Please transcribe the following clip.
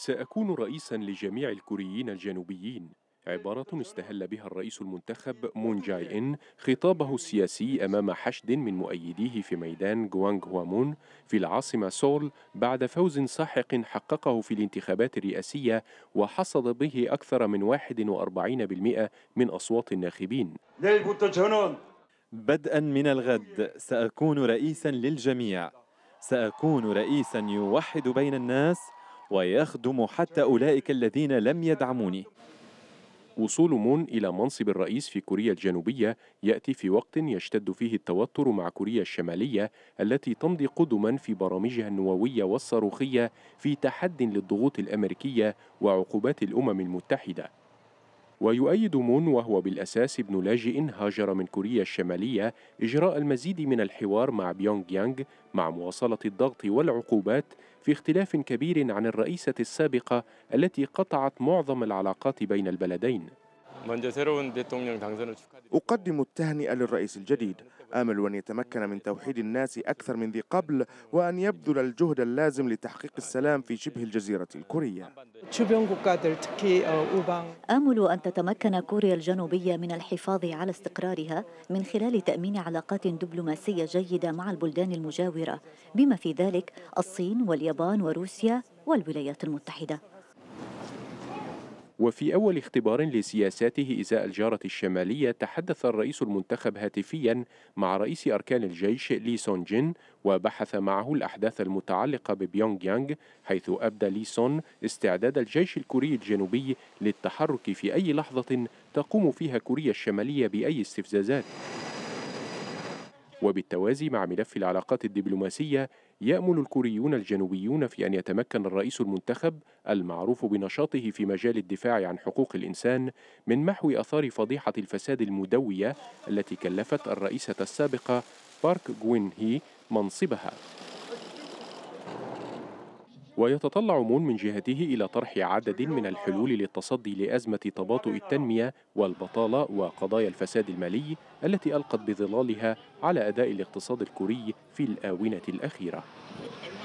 سأكون رئيسا لجميع الكوريين الجنوبيين عبارة استهل بها الرئيس المنتخب مون جاي إن خطابه السياسي أمام حشد من مؤيديه في ميدان جوانغ هوامون في العاصمة سول بعد فوز ساحق حققه في الانتخابات الرئاسية وحصد به أكثر من 41% من أصوات الناخبين بدءا من الغد سأكون رئيسا للجميع سأكون رئيسا يوحد بين الناس ويخدم حتى أولئك الذين لم يدعموني وصول مون إلى منصب الرئيس في كوريا الجنوبية يأتي في وقت يشتد فيه التوتر مع كوريا الشمالية التي تمضي قدما في برامجها النووية والصاروخية في تحد للضغوط الأمريكية وعقوبات الأمم المتحدة ويؤيد مون وهو بالأساس ابن لاجئ هاجر من كوريا الشمالية إجراء المزيد من الحوار مع بيونغ يانغ مع مواصلة الضغط والعقوبات في اختلاف كبير عن الرئيسة السابقة التي قطعت معظم العلاقات بين البلدين أقدم التهنئة للرئيس الجديد آمل أن يتمكن من توحيد الناس أكثر من ذي قبل وأن يبذل الجهد اللازم لتحقيق السلام في شبه الجزيرة الكورية آمل أن تتمكن كوريا الجنوبية من الحفاظ على استقرارها من خلال تأمين علاقات دبلوماسية جيدة مع البلدان المجاورة بما في ذلك الصين واليابان وروسيا والولايات المتحدة وفي أول اختبار لسياساته إزاء الجارة الشمالية تحدث الرئيس المنتخب هاتفيا مع رئيس أركان الجيش لي سون جين وبحث معه الأحداث المتعلقة ببيونغ يانغ حيث أبدى لي سون استعداد الجيش الكوري الجنوبي للتحرك في أي لحظة تقوم فيها كوريا الشمالية بأي استفزازات وبالتوازي مع ملف العلاقات الدبلوماسية يأمل الكوريون الجنوبيون في أن يتمكن الرئيس المنتخب المعروف بنشاطه في مجال الدفاع عن حقوق الإنسان من محو أثار فضيحة الفساد المدوية التي كلفت الرئيسة السابقة بارك جوين هي منصبها ويتطلع مون من جهته إلى طرح عدد من الحلول للتصدي لأزمة تباطؤ التنمية والبطالة وقضايا الفساد المالي التي ألقت بظلالها على أداء الاقتصاد الكوري في الآونة الأخيرة